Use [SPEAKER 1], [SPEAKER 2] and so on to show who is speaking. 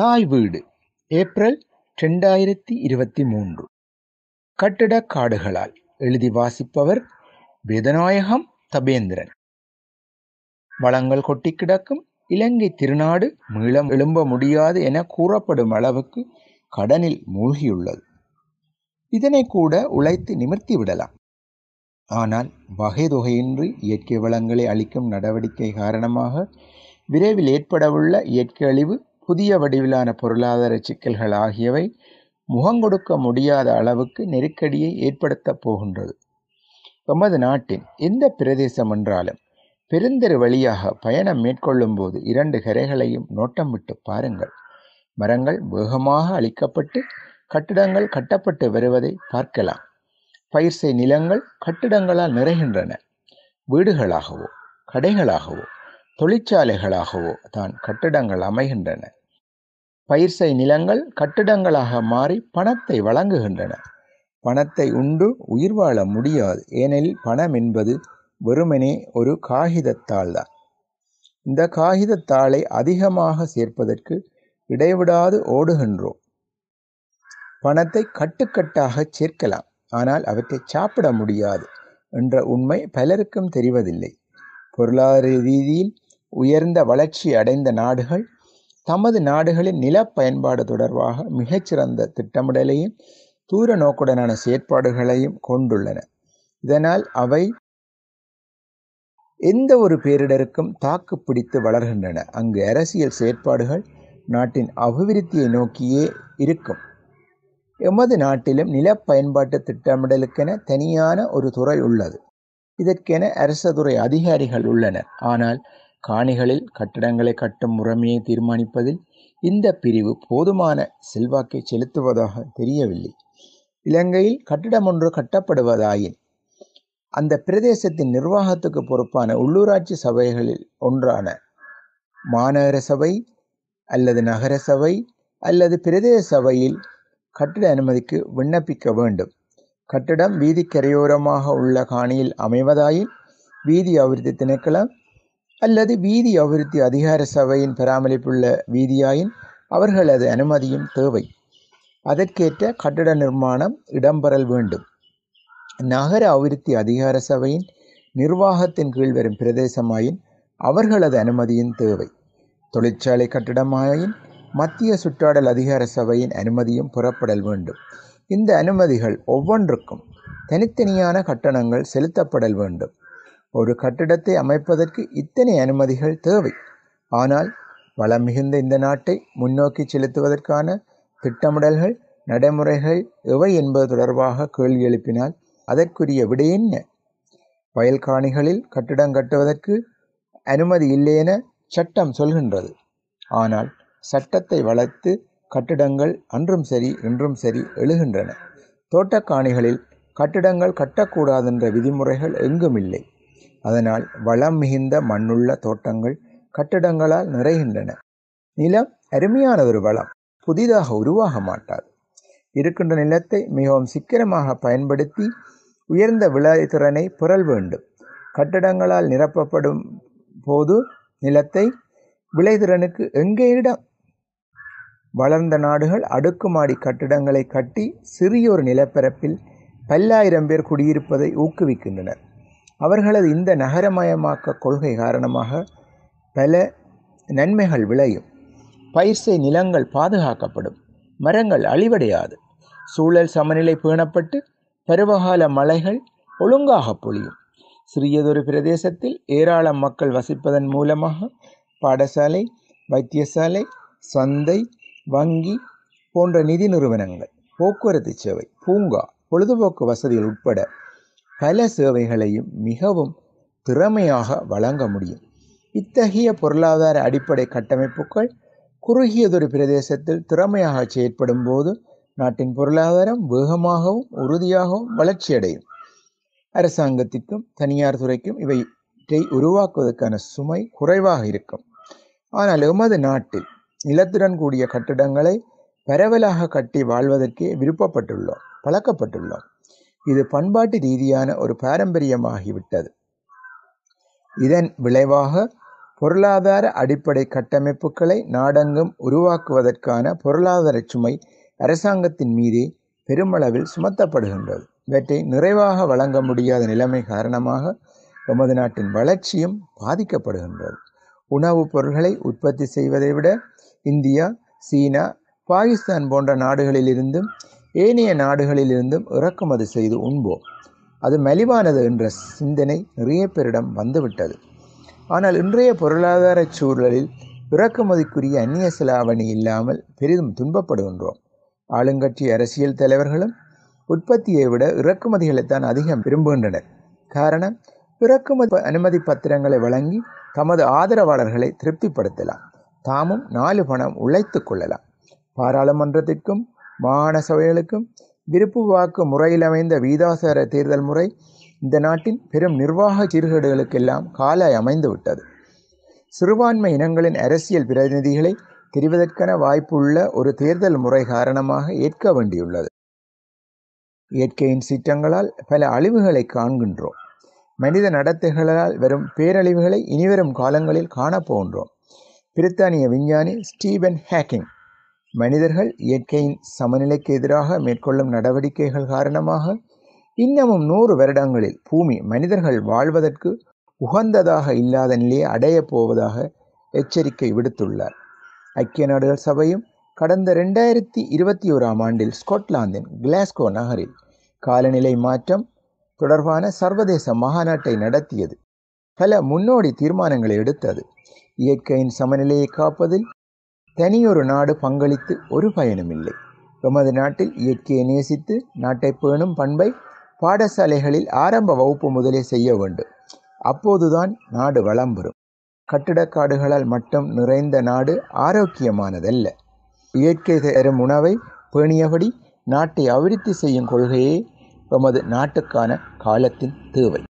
[SPEAKER 1] தாய் வீடு ஏப்ரல் ரெண்டாயிரத்தி இருபத்தி மூன்று கட்டிட காடுகளால் எழுதி வாசிப்பவர் வேதநாயகம் தபேந்திரன் வளங்கள் கொட்டி கிடக்கும் இலங்கை திருநாடு மீளம் எழும்ப முடியாது என கூறப்படும் அளவுக்கு கடனில் மூழ்கியுள்ளது இதனை கூட உழைத்து நிமிர்த்தி விடலாம் ஆனால் வகை தொகையின்றி இயற்கை வளங்களை அளிக்கும் நடவடிக்கை காரணமாக விரைவில் ஏற்படவுள்ள இயற்கை அழிவு புதிய வடிவிலான பொருளாதார சிக்கல்கள் ஆகியவை முகங்கொடுக்க முடியாத அளவுக்கு நெருக்கடியை ஏற்படுத்தப் போகின்றது எமது நாட்டின் எந்த பிரதேசம் என்றாலும் பெருந்தெரு வழியாக பயணம் மேற்கொள்ளும் போது இரண்டு கரைகளையும் நோட்டம் விட்டு பாருங்கள் மரங்கள் வேகமாக அழிக்கப்பட்டு கட்டிடங்கள் கட்டப்பட்டு வருவதை பார்க்கலாம் பயிர்சை நிலங்கள் கட்டிடங்களால் நிறைகின்றன வீடுகளாகவோ கடைகளாகவோ தொழிற்சாலைகளாகவோ தான் கட்டிடங்கள் அமைகின்றன பயிர்சை நிலங்கள் கட்டிடங்களாக மாறி பணத்தை வழங்குகின்றன பணத்தை உண்டு உயிர் வாழ முடியாது ஏனெனில் பணம் என்பது வெறுமனே ஒரு காகிதத்தாள் தான் இந்த காகிதத்தாளை அதிகமாக சேர்ப்பதற்கு இடைவிடாது ஓடுகின்றோம் பணத்தை கட்டுக்கட்டாக சேர்க்கலாம் ஆனால் அவற்றை சாப்பிட முடியாது என்ற உண்மை பலருக்கும் தெரிவதில்லை பொருளாதார ரீதியில் உயர்ந்த வளர்ச்சி அடைந்த நாடுகள் தமது நாடுகளின் நில பயன்பாடு தொடர்பாக மிகச்சிறந்த திட்டமிடலையும் தூர நோக்குடனான செயற்பாடுகளையும் கொண்டுள்ளன இதனால் அவை எந்த ஒரு பேரிடருக்கும் தாக்கு பிடித்து வளர்கின்றன அங்கு அரசியல் செயற்பாடுகள் நாட்டின் அபிவிருத்தியை நோக்கியே இருக்கும் எமது நாட்டிலும் நில பயன்பாட்டு திட்டமிடலுக்கென தனியான ஒரு துறை உள்ளது இதற்கென அரச துறை அதிகாரிகள் உள்ளனர் ஆனால் காணிகளில் கட்டடங்களை கட்டும் முறைமையை தீர்மானிப்பதில் இந்த பிரிவு போதுமான செல்வாக்கை செலுத்துவதாக தெரியவில்லை இலங்கையில் கட்டிடம் ஒன்று கட்டப்படுவதாயின் அந்த பிரதேசத்தின் நிர்வாகத்துக்கு பொறுப்பான உள்ளூராட்சி சபைகளில் ஒன்றான மாநகர சபை அல்லது நகர சபை அல்லது பிரதேச சபையில் கட்டிட அனுமதிக்கு விண்ணப்பிக்க வேண்டும் கட்டிடம் வீதிக்கரையோரமாக உள்ள காணியில் அமைவதாயின் வீதி அபிவிருத்தி திணைக்களம் அல்லது வீதி அபிவிருத்தி அதிகார சபையின் பராமரிப்புள்ள வீதியாயின் அவர்களது அனுமதியும் தேவை அதற்கேற்ற கட்டட நிர்மாணம் இடம்பெறல் வேண்டும் நகர அபிவிருத்தி அதிகார சபையின் நிர்வாகத்தின் கீழ் வரும் பிரதேசமாயின் அவர்களது அனுமதியின் தேவை தொழிற்சாலை கட்டிடமாயின் மத்திய சுற்றாடல் அதிகார சபையின் அனுமதியும் புறப்படல் வேண்டும் இந்த அனுமதிகள் ஒவ்வொன்றுக்கும் தனித்தனியான கட்டணங்கள் செலுத்தப்படல் வேண்டும் ஒரு கட்டிடத்தை அமைப்பதற்கு இத்தனை அனுமதிகள் தேவை ஆனால் வளம் மிகுந்த இந்த நாட்டை முன்னோக்கி செலுத்துவதற்கான திட்டமிடல்கள் நடைமுறைகள் எவை என்பது தொடர்பாக கேள்வி எழுப்பினால் அதற்குரிய விடை என்ன வயல்காணிகளில் கட்டிடம் கட்டுவதற்கு அனுமதி இல்லையென சட்டம் சொல்கின்றது ஆனால் சட்டத்தை வளர்த்து கட்டிடங்கள் அன்றும் சரி இன்றும் சரி எழுகின்றன தோட்டக்காணிகளில் கட்டிடங்கள் கட்டக்கூடாதென்ற விதிமுறைகள் எங்கும் இல்லை அதனால் வளம் மிகுந்த மண்ணுள்ள தோட்டங்கள் கட்டடங்களால் நிறைகின்றன நிலம் அருமையான ஒரு வளம் புதிதாக உருவாக மாட்டாது இருக்கின்ற நிலத்தை மிகவும் சிக்கனமாக பயன்படுத்தி உயர்ந்த விளைத்திறனை புரள் வேண்டும் கட்டடங்களால் நிரப்பப்படும் போது நிலத்தை விளைதிறனுக்கு எங்கே இடம் வளர்ந்த நாடுகள் அடுக்குமாடி கட்டிடங்களை கட்டி சிறிய ஒரு நிலப்பரப்பில் பல்லாயிரம் பேர் குடியிருப்பதை ஊக்குவிக்கின்றனர் அவர்களது இந்த நகரமயமாக்க கொள்கை காரணமாக பல நன்மைகள் விளையும் பயிர்சை நிலங்கள் பாதுகாக்கப்படும் மரங்கள் அழிவடையாது சூழல் சமநிலை பேணப்பட்டு பருவகால மலைகள் ஒழுங்காக பொழியும் சிறியதொரு பிரதேசத்தில் ஏராளம் மக்கள் வசிப்பதன் மூலமாக பாடசாலை வைத்தியசாலை சந்தை வங்கி போன்ற நிதி நிறுவனங்கள் போக்குவரத்து சேவை பூங்கா பொழுதுபோக்கு வசதிகள் உட்பட கல சேவைகளையும் மிகவும் திறமையாக வழங்க முடியும் இத்தகைய பொருளாதார அடிப்படை கட்டமைப்புகள் குறுகியதொரு பிரதேசத்தில் திறமையாக செயற்படும் போது நாட்டின் பொருளாதாரம் வேகமாகவும் உறுதியாகவும் வளர்ச்சியடையும் அரசாங்கத்திற்கும் தனியார் துறைக்கும் இவற்றை உருவாக்குவதற்கான சுமை குறைவாக இருக்கும் ஆனால் எமது நாட்டில் நிலத்துடன் கூடிய கட்டிடங்களை பரவலாக கட்டி வாழ்வதற்கே விருப்பப்பட்டுள்ளோம் பழக்கப்பட்டுள்ளோம் இது பண்பாட்டு ரீதியான ஒரு பாரம்பரியமாகிவிட்டது இதன் விளைவாக பொருளாதார அடிப்படை கட்டமைப்புகளை நாடெங்கும் உருவாக்குவதற்கான பொருளாதார சுமை அரசாங்கத்தின் மீதே பெருமளவில் சுமத்தப்படுகின்றது இவற்றை நிறைவாக வழங்க முடியாத நிலைமை காரணமாக எமது நாட்டின் வளர்ச்சியும் பாதிக்கப்படுகின்றது உணவுப் பொருட்களை உற்பத்தி செய்வதை விட இந்தியா சீனா பாகிஸ்தான் போன்ற நாடுகளிலிருந்தும் ஏனைய நாடுகளிலிருந்தும் இறக்குமதி செய்து உண்போம் அது மலிவானது என்ற சிந்தனை நிறைய பேரிடம் வந்துவிட்டது ஆனால் இன்றைய பொருளாதார சூழலில் இறக்குமதிக்குரிய அந்நிய செலாவணி இல்லாமல் பெரிதும் துன்பப்படுகின்றோம் ஆளுங்கட்சி அரசியல் தலைவர்களும் உற்பத்தியை விட இறக்குமதிகளைத்தான் அதிகம் விரும்புகின்றனர் காரணம் இறக்குமதி அனுமதி பத்திரங்களை வழங்கி தமது ஆதரவாளர்களை திருப்திப்படுத்தலாம் தாமும் நாலு பணம் உழைத்து கொள்ளலாம் பாராளுமன்றத்திற்கும் மாகாண சபைகளுக்கும் விருப்பு வாக்கு முறையில் அமைந்த வீதாசார தேர்தல் முறை இந்த நாட்டின் பெரும் நிர்வாக சீர்கேடுகளுக்கெல்லாம் காலாய் அமைந்துவிட்டது சிறுபான்மை இனங்களின் அரசியல் பிரதிநிதிகளை தெரிவதற்கென வாய்ப்புள்ள ஒரு தேர்தல் முறை காரணமாக ஏற்க வேண்டியுள்ளது இயற்கையின் சீற்றங்களால் பல அழிவுகளை காண்கின்றோம் மனித நடத்தைகளால் வரும் பேரழிவுகளை இனிவரும் காலங்களில் காணப்போகின்றோம் பிரித்தானிய விஞ்ஞானி ஸ்டீபன் ஹேக்கிங் மனிதர்கள் இயற்கையின் சமநிலைக்கு எதிராக மேற்கொள்ளும் நடவடிக்கைகள் காரணமாக இன்னமும் நூறு வருடங்களில் பூமி மனிதர்கள் வாழ்வதற்கு உகந்ததாக இல்லாத நிலையை அடையப் போவதாக எச்சரிக்கை விடுத்துள்ளார் ஐக்கிய நாடுகள் சபையும் கடந்த ரெண்டாயிரத்தி இருபத்தி ஓராம் ஆண்டில் ஸ்கொட்லாந்தின் கிளாஸ்கோ நகரில் காலநிலை மாற்றம் தொடர்பான சர்வதேச மாநாட்டை நடத்தியது பல முன்னோடி தீர்மானங்களை எடுத்தது இயற்கையின் சமநிலையை காப்பதில் தனியொரு நாடு பங்களித்து ஒரு பயனுமில்லை எமது நாட்டில் இயற்கையை நேசித்து நாட்டை பேணும் பண்பை பாடசாலைகளில் ஆரம்ப வகுப்பு முதலே செய்ய வேண்டும் அப்போதுதான் நாடு வளம் பெறும் கட்டிடக்காடுகளால் மட்டும் நிறைந்த நாடு ஆரோக்கியமானதல்ல இயற்கை தரும் உணவை பேணியபடி நாட்டை அபிவிருத்தி செய்யும் கொள்கையே எமது நாட்டுக்கான காலத்தின் தேவை